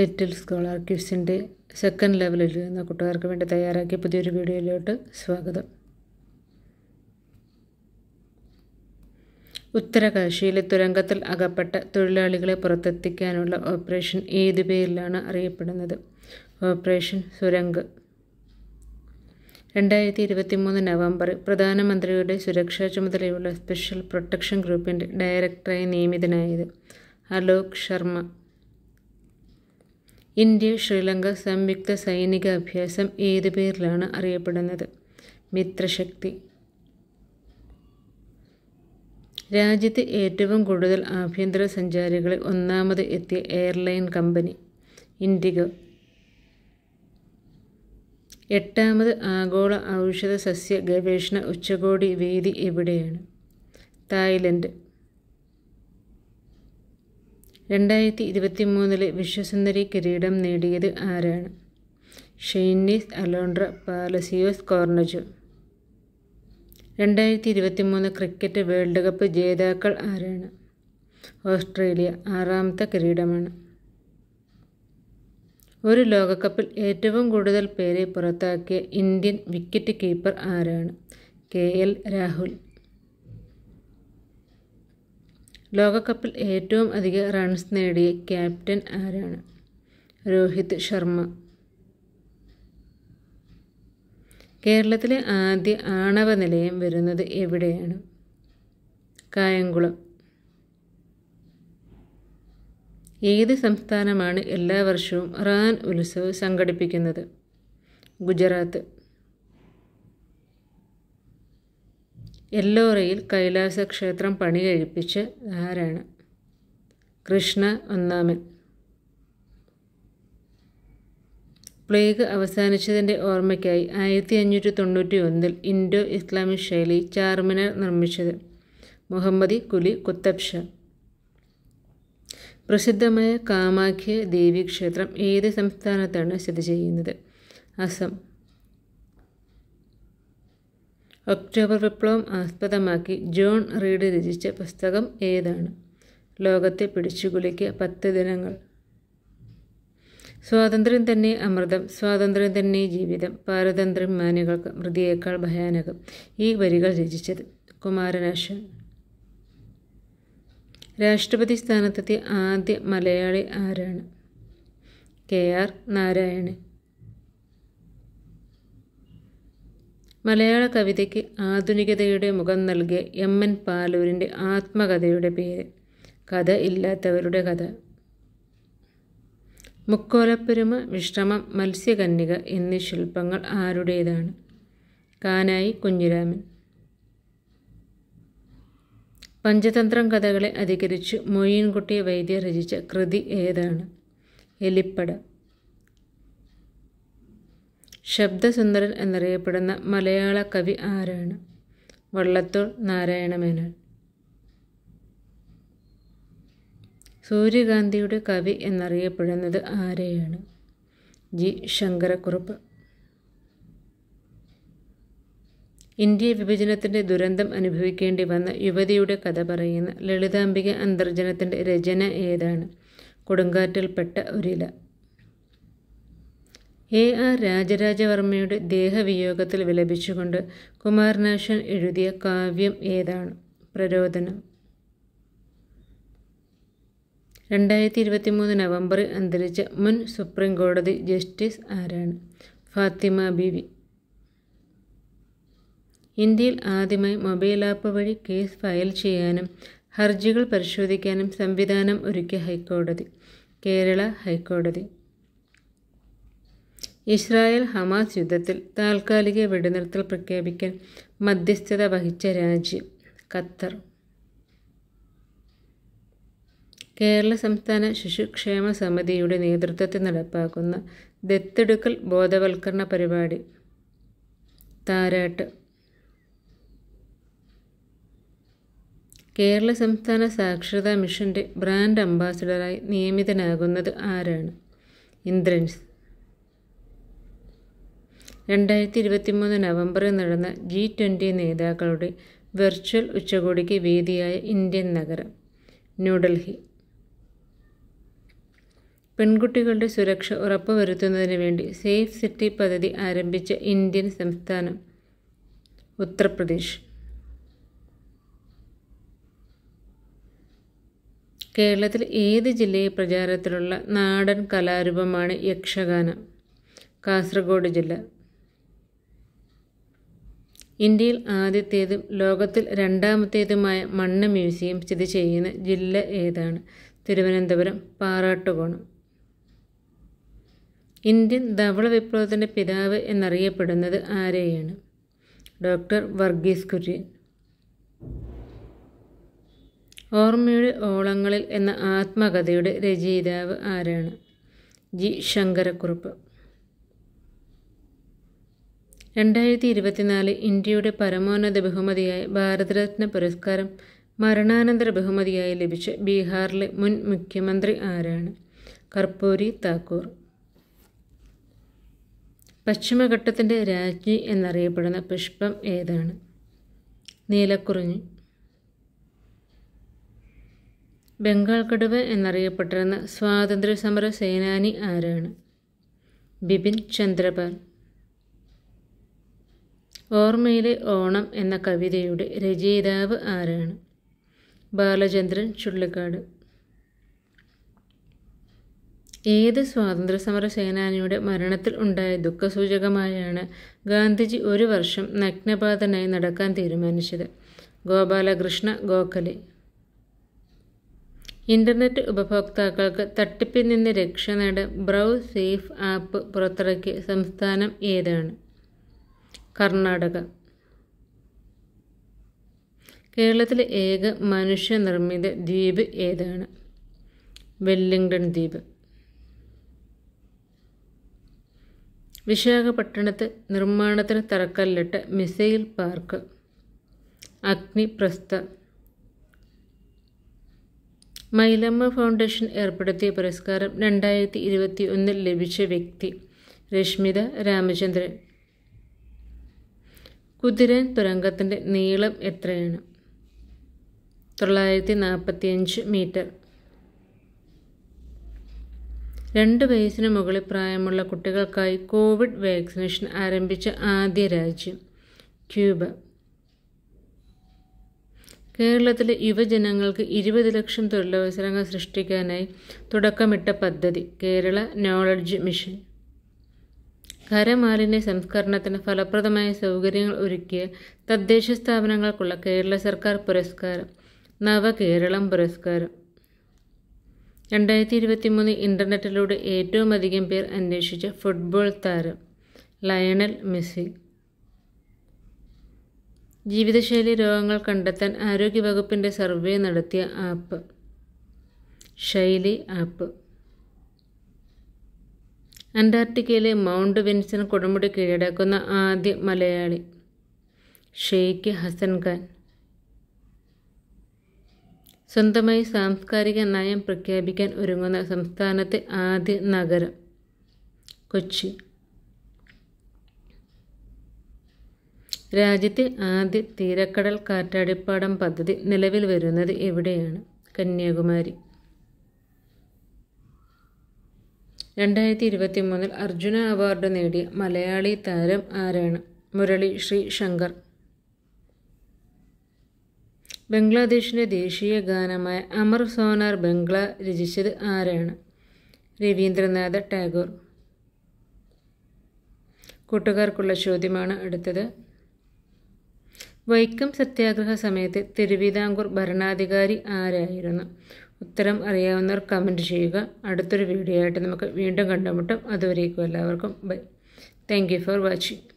little scholar കിഡ്സിൻ്റെ second ലെവലിൽ എന്ന കുട്ടികൾക്ക് വേണ്ടി തയ്യാറാക്കിയ പുതിയൊരു വീഡിയോയിലോട്ട് സ്വാഗതം ഉത്തരകാശിയിലെ തുരങ്കത്തിൽ അകപ്പെട്ട തൊഴിലാളികളെ പുറത്തെത്തിക്കാനുള്ള ഓപ്പറേഷൻ ഏത് പേരിലാണ് അറിയപ്പെടുന്നത് ഓപ്പറേഷൻ സുരംഗ് രണ്ടായിരത്തി ഇരുപത്തി മൂന്ന് നവംബറിൽ പ്രധാനമന്ത്രിയുടെ സുരക്ഷാ ചുമതലയുള്ള സ്പെഷ്യൽ പ്രൊട്ടക്ഷൻ ഗ്രൂപ്പിൻ്റെ ഡയറക്ടറായി നിയമിതനായത് അലോക് ശർമ്മ ഇന്ത്യ ശ്രീലങ്ക സംയുക്ത സൈനിക അഭ്യാസം ഏത് പേരിലാണ് അറിയപ്പെടുന്നത് മിത്രശക്തി രാജ്യത്ത് ഏറ്റവും കൂടുതൽ ആഭ്യന്തര സഞ്ചാരികളിൽ ഒന്നാമത് എത്തിയ എയർലൈൻ കമ്പനി ഇൻഡിഗോ എട്ടാമത് ആഗോള ഔഷധ സസ്യ ഗവേഷണ ഉച്ചകോടി വേദി എവിടെയാണ് തായ്ലൻഡ് രണ്ടായിരത്തി ഇരുപത്തി മൂന്നിലെ വിശ്വസുന്ദരി കിരീടം നേടിയത് ആരാണ് ഷെയ്നീസ് അലോണ്ട്ര പാലസിയോസ് കോർണജു രണ്ടായിരത്തി ഇരുപത്തി മൂന്ന് ക്രിക്കറ്റ് വേൾഡ് കപ്പ് ജേതാക്കൾ ആരാണ് ഓസ്ട്രേലിയ ആറാമത്തെ കിരീടമാണ് ഒരു ലോകകപ്പിൽ ഏറ്റവും കൂടുതൽ പേരെ പുറത്താക്കിയ ഇന്ത്യൻ വിക്കറ്റ് കീപ്പർ ആരാണ് കെ എൽ രാഹുൽ ലോകകപ്പിൽ ഏറ്റവും അധികം റൺസ് നേടിയ ക്യാപ്റ്റൻ ആരാണ് രോഹിത് ശർമ്മ കേരളത്തിലെ ആദ്യ ആണവ നിലയം വരുന്നത് എവിടെയാണ് കായംകുളം ഏത് സംസ്ഥാനമാണ് എല്ലാ വർഷവും റാൻ ഉത്സവ് സംഘടിപ്പിക്കുന്നത് ഗുജറാത്ത് എല്ലോറയിൽ കൈലാസ ക്ഷേത്രം പണി കഴിപ്പിച്ച് ആരാണ് കൃഷ്ണ ഒന്നാമൻ പ്ലേഗ് അവസാനിച്ചതിൻ്റെ ഓർമ്മയ്ക്കായി ആയിരത്തി അഞ്ഞൂറ്റി തൊണ്ണൂറ്റി ഒന്നിൽ ഇൻഡോ ഇസ്ലാമിക് ശൈലി ചാർമിനാർ നിർമ്മിച്ചത് മുഹമ്മദി കുലി കുത്തബ്ഷ പ്രസിദ്ധമായ കാമാഖ്യ ദേവീക്ഷേത്രം ഏത് സംസ്ഥാനത്താണ് സ്ഥിതി ചെയ്യുന്നത് അസം ഒക്ടോബർ വിപ്ലവം ആസ്പദമാക്കി ജോൺ റീഡ് രചിച്ച പുസ്തകം ഏതാണ് ലോകത്തെ പിടിച്ചുകുലുക്കിയ പത്ത് ദിനങ്ങൾ സ്വാതന്ത്ര്യം തന്നെ അമൃതം സ്വാതന്ത്ര്യം തന്നെ ജീവിതം പാരതന്ത്ര്യം മാനുകൾക്ക് മൃതിയേക്കാൾ ഭയാനകം ഈ വരികൾ രചിച്ചത് കുമാരനാശൻ രാഷ്ട്രപതി സ്ഥാനത്തെത്തിയ ആദ്യ മലയാളി ആരാണ് കെ ആർ നാരായണൻ മലയാള കവിതയ്ക്ക് ആധുനികതയുടെ മുഖം നൽകിയ എം എൻ പാലൂരിൻ്റെ ആത്മകഥയുടെ പേര് കഥ ഇല്ലാത്തവരുടെ കഥ മുക്കോലപ്പെരുമ വിശ്രമം മത്സ്യകന്യക എന്നീ ശില്പങ്ങൾ ആരുടേതാണ് കാനായി കുഞ്ഞിരാമൻ പഞ്ചതന്ത്രം കഥകളെ അധികരിച്ച് മൊയ്യൻകുട്ടി വൈദ്യ രചിച്ച കൃതി ഏതാണ് എലിപ്പട ശബ്ദസുന്ദരൻ എന്നറിയപ്പെടുന്ന മലയാള കവി ആരാണ് വള്ളത്തോൾ നാരായണ മേനോൻ സൂര്യകാന്തിയുടെ കവി എന്നറിയപ്പെടുന്നത് ആരെയാണ് ജി ശങ്കരക്കുറുപ്പ് ഇന്ത്യ വിഭജനത്തിൻ്റെ ദുരന്തം അനുഭവിക്കേണ്ടി വന്ന യുവതിയുടെ കഥ പറയുന്ന ലളിതാംബിക അന്തർജനത്തിൻ്റെ രചന ഏതാണ് കൊടുങ്കാറ്റിൽപ്പെട്ട ഒരില എ ആർ രാജരാജവർമ്മയുടെ ദേഹവിയോഗത്തിൽ വിലപിച്ചുകൊണ്ട് കുമാരനാശൻ എഴുതിയ കാവ്യം ഏതാണ് പ്രരോദനം രണ്ടായിരത്തി ഇരുപത്തി മൂന്ന് നവംബറിൽ അന്തരിച്ച മുൻ സുപ്രീം കോടതി ജസ്റ്റിസ് ആരാണ് ഫാത്തിമ ബിവി ഇന്ത്യയിൽ ആദ്യമായി മൊബൈൽ ആപ്പ് വഴി കേസ് ഫയൽ ചെയ്യാനും ഹർജികൾ പരിശോധിക്കാനും സംവിധാനം ഒരുക്കിയ ഹൈക്കോടതി കേരള ഹൈക്കോടതി ഇസ്രായേൽ ഹമാസ് യുദ്ധത്തിൽ താൽക്കാലിക വെടിനിർത്തൽ പ്രഖ്യാപിക്കാൻ മധ്യസ്ഥത വഹിച്ച രാജ്യം ഖത്തർ കേരള സംസ്ഥാന ശിശുക്ഷേമ സമിതിയുടെ നേതൃത്വത്തിൽ നടപ്പാക്കുന്ന ദത്തെടുക്കൽ ബോധവൽക്കരണ പരിപാടി താരാട്ട് കേരള സംസ്ഥാന സാക്ഷരതാ മിഷൻ്റെ ബ്രാൻഡ് അംബാസഡറായി നിയമിതനാകുന്നത് ആരാണ് ഇന്ദ്രൻസ് രണ്ടായിരത്തി മൂന്ന് നവംബറിൽ നടന്ന ജി ട്വൻ്റി നേതാക്കളുടെ വെർച്വൽ ഉച്ചകോടിക്ക് വേദിയായ ഇന്ത്യൻ നഗരം ന്യൂഡൽഹി പെൺകുട്ടികളുടെ സുരക്ഷ ഉറപ്പുവരുത്തുന്നതിന് വേണ്ടി സേഫ് സിറ്റി പദ്ധതി ആരംഭിച്ച ഇന്ത്യൻ സംസ്ഥാനം ഉത്തർപ്രദേശ് കേരളത്തിൽ ഏത് ജില്ലയിൽ പ്രചാരത്തിലുള്ള നാടൻ കലാരൂപമാണ് യക്ഷഗാനം കാസർഗോഡ് ജില്ല ഇന്ത്യയിൽ ആദ്യത്തേതും ലോകത്തിൽ രണ്ടാമത്തേതുമായ മണ്ണ് മ്യൂസിയം സ്ഥിതി ചെയ്യുന്ന ജില്ല ഏതാണ് തിരുവനന്തപുരം പാറാട്ടുകോണം ഇന്ത്യൻ ധവള വിപ്ലവത്തിൻ്റെ പിതാവ് എന്നറിയപ്പെടുന്നത് ആരെയാണ് ഡോക്ടർ വർഗീസ് കുര്യൻ ഓർമ്മയുടെ ഓളങ്ങളിൽ എന്ന ആത്മകഥയുടെ രചയിതാവ് ആരാണ് ജി ശങ്കരക്കുറുപ്പ് രണ്ടായിരത്തി ഇരുപത്തിനാല് ഇന്ത്യയുടെ പരമോന്നത ബഹുമതിയായ ഭാരതരത്ന പുരസ്കാരം മരണാനന്തര ബഹുമതിയായി ലഭിച്ച ബീഹാറിലെ മുൻ മുഖ്യമന്ത്രി ആരാണ് കർപ്പൂരി താക്കൂർ പശ്ചിമഘട്ടത്തിൻ്റെ രാജ്ഞി എന്നറിയപ്പെടുന്ന പുഷ്പം ഏതാണ് നീലക്കുറിഞ്ഞി ബംഗാൾ കടുവ എന്നറിയപ്പെട്ടിരുന്ന സ്വാതന്ത്ര്യസമര സേനാനി ആരാണ് ബിപിൻ ചന്ദ്രപാൽ ഓർമ്മയിലെ ഓണം എന്ന കവിതയുടെ രചയിതാവ് ആരാണ് ബാലചന്ദ്രൻ ചുള്ളിക്കാട് ഏത് സ്വാതന്ത്ര്യസമര സേനാനിയുടെ മരണത്തിൽ ഉണ്ടായ ദുഃഖസൂചകമായാണ് ഗാന്ധിജി ഒരു വർഷം നഗ്നപാതനായി നടക്കാൻ തീരുമാനിച്ചത് ഗോപാലകൃഷ്ണ ഗോഖലെ ഇൻ്റർനെറ്റ് ഉപഭോക്താക്കൾക്ക് തട്ടിപ്പിൽ നിന്ന് രക്ഷ നേടാൻ ബ്രൗ സേഫ് ആപ്പ് പുറത്തിറക്കിയ സംസ്ഥാനം ഏതാണ് കർണാടക കേരളത്തിലെ ഏക മനുഷ്യനിർമ്മിത ദ്വീപ് ഏതാണ് വെല്ലിംഗ്ടൺ ദ്വീപ് വിശാഖപട്ടണത്ത് നിർമ്മാണത്തിന് തറക്കല്ലിട്ട missile park Agniprastha Mylamma foundation ഏർപ്പെടുത്തിയ പുരസ്കാരം രണ്ടായിരത്തി ഇരുപത്തി ഒന്നിൽ ലഭിച്ച വ്യക്തി രശ്മിത രാമചന്ദ്രൻ കുതിരൻ തുരങ്കത്തിൻ്റെ നീളം എത്രയാണ് തൊള്ളായിരത്തി നാൽപ്പത്തിയഞ്ച് മീറ്റർ രണ്ട് വയസ്സിന് മുകളിൽ പ്രായമുള്ള കുട്ടികൾക്കായി കോവിഡ് വാക്സിനേഷൻ ആരംഭിച്ച ആദ്യ രാജ്യം ക്യൂബ കേരളത്തിലെ യുവജനങ്ങൾക്ക് ഇരുപത് ലക്ഷം തൊഴിലവസരങ്ങൾ സൃഷ്ടിക്കാനായി തുടക്കമിട്ട പദ്ധതി കേരള നോളജ് മിഷൻ ഖരമാലിന്യ സംസ്കരണത്തിന് ഫലപ്രദമായ സൗകര്യങ്ങൾ ഒരുക്കിയ തദ്ദേശ സ്ഥാപനങ്ങൾക്കുള്ള കേരള സർക്കാർ പുരസ്കാരം നവകേരളം പുരസ്കാരം രണ്ടായിരത്തി മൂന്ന് ഇൻ്റർനെറ്റിലൂടെ ഏറ്റവും അധികം പേർ അന്വേഷിച്ച ഫുട്ബോൾ താരം ലയണൽ മെസ്സി ജീവിതശൈലി രോഗങ്ങൾ കണ്ടെത്താൻ ആരോഗ്യവകുപ്പിൻ്റെ സർവേ നടത്തിയ ആപ്പ് ശൈലി ആപ്പ് അന്റാർട്ടിക്കയിലെ മൗണ്ട് വെൻസൺ കൊടുമുടി കീഴടക്കുന്ന ആദ്യ മലയാളി ഷെയ്ഖ് ഹസൻ ഖാൻ സ്വന്തമായി സാംസ്കാരിക നയം പ്രഖ്യാപിക്കാൻ ഒരുങ്ങുന്ന സംസ്ഥാനത്തെ ആദ്യ നഗരം കൊച്ചി രാജ്യത്തെ ആദ്യ തീരക്കടൽ കാറ്റാടിപ്പാടം പദ്ധതി നിലവിൽ വരുന്നത് എവിടെയാണ് കന്യാകുമാരി രണ്ടായിരത്തി ഇരുപത്തി മൂന്നിൽ അർജുന അവാർഡ് നേടിയ മലയാളി താരം ആരാണ് മുരളി ശ്രീ ശങ്കർ ബംഗ്ലാദേശിൻ്റെ ദേശീയ ഗാനമായ അമർ സോനാർ ബംഗ്ല രചിച്ചത് ആരാണ് രവീന്ദ്രനാഥ ടാഗോർ കൂട്ടുകാർക്കുള്ള ചോദ്യമാണ് അടുത്തത് വൈക്കം സത്യാഗ്രഹ സമയത്ത് തിരുവിതാംകൂർ ഭരണാധികാരി ആരായിരുന്നു ഉത്തരം അറിയാവുന്നവർ കമൻറ്റ് ചെയ്യുക അടുത്തൊരു വീഡിയോ ആയിട്ട് നമുക്ക് വീണ്ടും കണ്ടുമുട്ടും അതുവരേക്കും എല്ലാവർക്കും bye thank you for watching